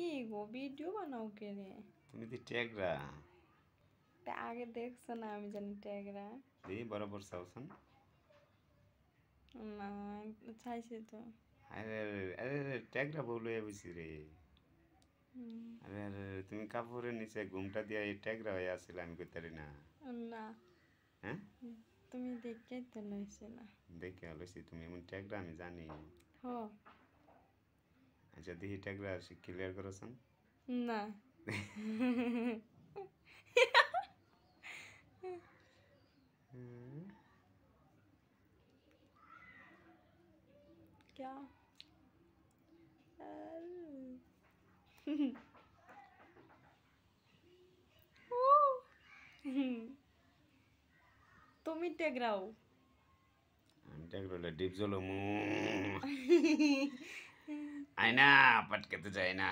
কি গো ভিডিও বানাও কে রে তুমি তো ট্যাগরা তা আগে দেখছো না আমি জানি ট্যাগরা দিদি বরাবর চাওছেন না চাইছি তো আরে আরে আরে ট্যাগরা বলে বুঝি রে আরে আরে তুমি কাপড়ের নিচে ঘুমটা দিয়ে এই ট্যাগরা হয়ে আসলে আমি কইতারি না না হ্যাঁ তুমি দেখে তো লইছিলা দেখে লইছি তুমি এমন ট্যাগরা আমি জানি হ্যাঁ আচ্ছা দিহি টাকরা আসি ক্লিয়ার করেছেন না তুমি টেগরাও আমি ডিপ জলো అయినా అప్పటికైతే చైనా